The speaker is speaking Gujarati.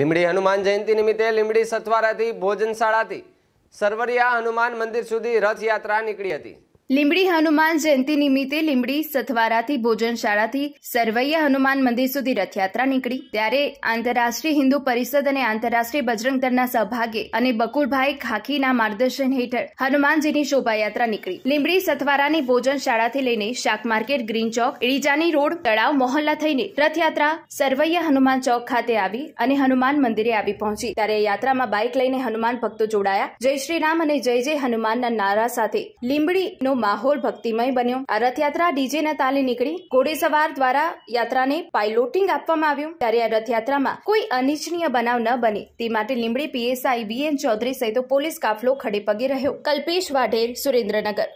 લીમડી હનુમાન જયંતિ નિમિત્તે લીમડી સથવારાથી ભોજનશાળાથી સરવરિયા હનુમાન મંદિર સુધી રથયાત્રા નીકળી હતી લીમડી હનુમાન જયંતિ નિમિત્તે લીંબડી સથવારાથી ભોજનશાળાથી સરવૈયા હનુમાન મંદિર સુધી રથયાત્રા નીકળી ત્યારે આંતરરાષ્ટ્રીય હિન્દુ પરિષદ અને આંતરરાષ્ટ્રીય બજરંગ દળના સહભાગે અને બકુરભાઈ ખાખીના માર્ગદર્શન હેઠળ હનુમાનજીની શોભાયાત્રા નીકળી લીંબડી સથવારાની ભોજનશાળાથી લઈને શાક માર્કેટ ગ્રીન ચોક એડીજાની રોડ તળાવ મોહલ્લા થઈને રથયાત્રા સરવૈયા હનુમાન ચોક ખાતે આવી અને હનુમાન મંદિરે આવી પહોંચી ત્યારે યાત્રામાં બાઇક લઈને હનુમાન ભક્તો જોડાયા જય શ્રી રામ અને જય જય હનુમાનના નારા સાથે લીંબડીનો યાત્રાનો માહોલ ભક્તિમય બન્યો આ રથયાત્રા ડીજેના તાલે નીકળી ઘોડેસવાર દ્વારા યાત્રાને પાયલોટિંગ આપવામાં આવ્યું ત્યારે આ રથયાત્રામાં કોઈ અનિચ્છનીય બનાવ ન બને તે માટે લીમડી પીએસઆઈ વીએન ચૌધરી સહિત પોલીસ કાફલો ખડેપગે રહ્યો કલ્પેશ વાઢેર સુરેન્દ્રનગર